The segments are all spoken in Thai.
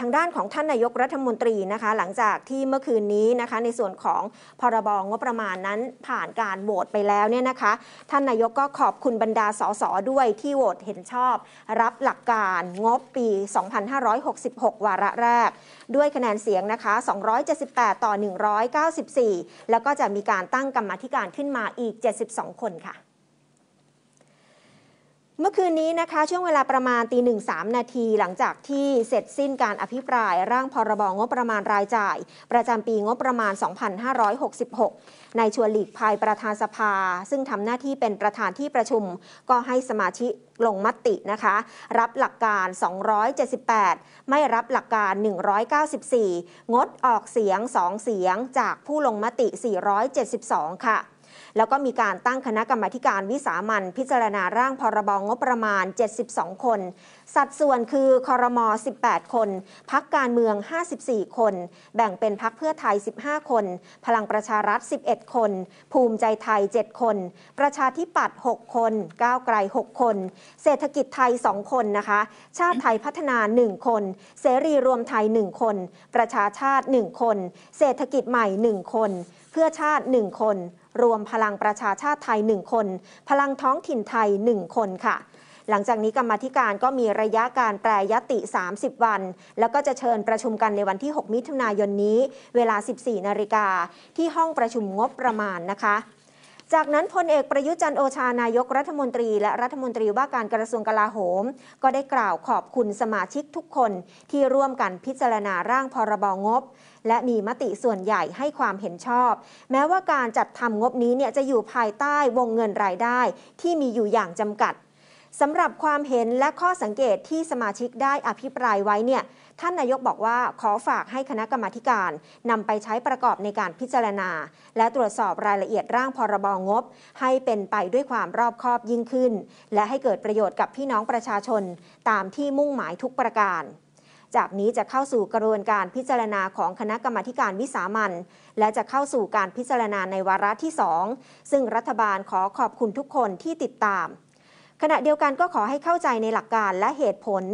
ทางด้านของท่านนายกรัฐมนตรีนะคะ หลังจากที่เมื่อคืนนี้นะคะ ในส่วนของพรบงบประมาณนั้นผ่านการโหวตไปแล้วเนี่ยนะคะ ท่านนายกก็ขอบคุณบรรดาสสด้วยที่โหวตเห็นชอบรับหลักการงบปี 2566 วาระแรก ด้วยคะแนนเสียงนะคะ278 ต่อ 194 แล้วก็จะมีการตั้งกรรมธิการขึ้นมาอีก 72 คนค่ะมื่อคืนนี้นะคะ ช่วงเวลาประมาณตีหนึ่งสามนาทีหลังจากที่เสร็จสิ้นการอภิปรายร่างพรบงบประมาณรายจ่าย ประจำปีงบประมาณ 2566นายชวนหลีกภายประธานสภา ซึ่งทำหน้าที่เป็นประธานที่ประชุมก็ให้สมาชิกลงมตินะคะ รับหลักการ 278 ไม่รับหลักการ 194 งดออกเสียง 2 เสียงจากผู้ลงมติ 472 ค่ะแล้วก็มีการตั้งคณะกรรมการวิสามันพิจารณาร่างพรบงบประมาณ 72 คน สัดส่วนคือคอรมอ18 คน พักการเมือง 54 คน แบ่งเป็นพักเพื่อไทย 15 คน พลังประชารัฐ 11 คน ภูมิใจไทย 7 คน ประชาธิปัตย์ 6 คน ก้าวไกล 6 คน เศรษฐกิจไทย 2 คนนะคะ ชาติไทยพัฒนา 1 คน เสรีรวมไทย 1 คน ประชาชาติ 1 คน เศรษฐกิจใหม่ 1 คนเพื่อชาติ 1 คน รวมพลังประชาชาติไทย 1 คน พลังท้องถิ่นไทย 1 คนค่ะ หลังจากนี้กรรมธิการก็มีระยะการแปรยติ 30 วัน แล้วก็จะเชิญประชุมกันในวันที่ 6 มิถุนายนนี้ เวลา 14นาฬิกาที่ห้องประชุมงบประมาณนะคะจากนั้นพลเอกประยุจันโอชา นายกรัฐมนตรีและรัฐมนตรีว่าการกระทรวงกลาโหม ก็ได้กล่าวขอบคุณสมาชิกทุกคน ที่ร่วมกันพิจารณาร่างพรบงบ และมีมติส่วนใหญ่ให้ความเห็นชอบ แม้ว่าการจัดทำงบนี้เนี่ยจะอยู่ภายใต้วงเงินรายได้ ที่มีอยู่อย่างจำกัดสำหรับความเห็นและข้อสังเกตที่สมาชิกได้อภิปรายไว้เนี่ย ท่านนายกบอกว่าขอฝากให้คณะกรรมาการนำไปใช้ประกอบในการพิจารณา และตรวจสอบรายละเอียดร่างพรบงบ ให้เป็นไปด้วยความรอบคอบยิ่งขึ้น และให้เกิดประโยชน์กับพี่น้องประชาชน ตามที่มุ่งหมายทุกประการ จากนี้จะเข้าสู่กระบวนการพิจารณาของคณะกรรมาการวิสามันและจะเข้าสู่การพิจารณาในวาระที่สองซึ่งรัฐบาลขอขอบคุณทุกคนที่ติดตามขณะเดียวกันก็ขอให้เข้าใจในหลักการและเหตุผล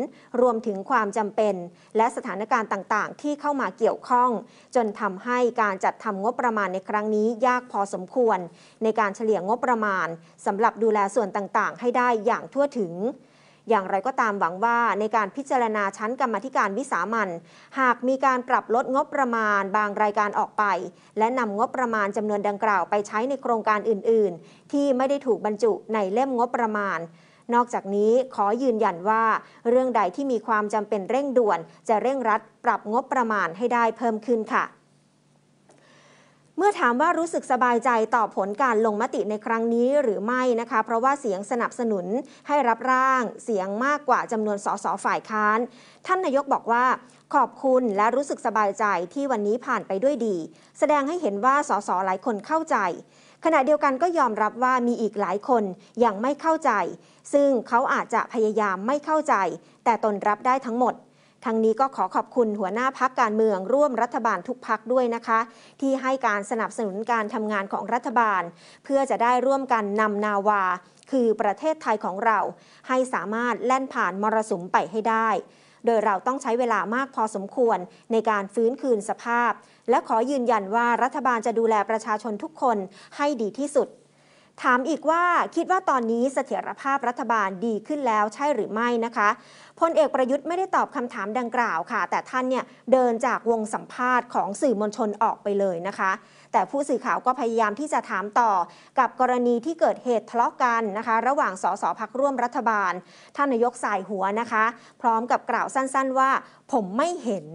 รวมถึงความจำเป็น และสถานการณ์ต่างๆ ที่เข้ามาเกี่ยวข้อง จนทำให้การจัดทำงบประมาณในครั้งนี้ยากพอสมควร ในการเฉลี่ยงบประมาณสำหรับดูแลส่วนต่างๆ ให้ได้อย่างทั่วถึงอย่างไรก็ตามหวังว่าในการพิจารณาชั้นกรรมธิการวิสามันหากมีการปรับลดงบประมาณ บางรายการออกไป และนำงบประมาณจำนวนดังกล่าวไปใช้ในโครงการอื่นๆ ที่ไม่ได้ถูกบรรจุในเล่มงบประมาณ นอกจากนี้ขอยืนยันว่าเรื่องใดที่มีความจำเป็นเร่งด่วนจะเร่งรัดปรับงบประมาณให้ได้เพิ่มขึ้นค่ะเมื่อถามว่ารู้สึกสบายใจต่อผลการลงมติในครั้งนี้หรือไม่นะคะ เพราะว่าเสียงสนับสนุนให้รับร่าง เสียงมากกว่าจำนวนสสฝ่ายค้าน ท่านนายกบอกว่า ขอบคุณและรู้สึกสบายใจที่วันนี้ผ่านไปด้วยดี แสดงให้เห็นว่าสสหลายคนเข้าใจ ขณะเดียวกันก็ยอมรับว่ามีอีกหลายคนยังไม่เข้าใจ ซึ่งเขาอาจจะพยายามไม่เข้าใจ แต่ตนรับได้ทั้งหมดทางนี้ก็ขอขอบคุณหัวหน้าพักการเมืองร่วมรัฐบาลทุกพักด้วยนะคะ ที่ให้การสนับสนุนการทำงานของรัฐบาล เพื่อจะได้ร่วมกันนำนาวา คือประเทศไทยของเรา ให้สามารถแล่นผ่านมรสุมไปให้ได้ โดยเราต้องใช้เวลามากพอสมควรในการฟื้นคืนสภาพ และขอยืนยันว่ารัฐบาลจะดูแลประชาชนทุกคนให้ดีที่สุดถามอีกว่าคิดว่าตอนนี้เสถียรภาพรัฐบาลดีขึ้นแล้วใช่หรือไม่นะคะพลเอกประยุทธ์ไม่ได้ตอบคำถามดังกล่าวค่ะ แต่ท่านเนี่ยเดินจากวงสัมภาษณ์ของสื่อมวลชนออกไปเลยนะคะ แต่ผู้สื่อข่าวก็พยายามที่จะถามต่อกับกรณีที่เกิดเหตุทะเลาะกันนะคะ ระหว่างสสพักร่วมรัฐบาล ท่านนายกสายหัวนะคะ พร้อมกับกล่าวสั้นๆว่า ผมไม่เห็น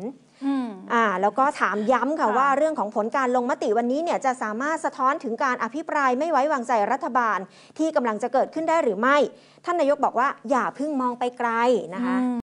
อ่าแล้วก็ถามย้ำค่ะว่าเรื่องของผลการลงมติวันนี้เนี่ย จะสามารถสะท้อนถึงการอภิปรายไม่ไว้วางใจรัฐบาลที่กำลังจะเกิดขึ้นได้หรือไม่ ท่านนายกบอกว่าอย่าพึ่งมองไปไกลนะคะ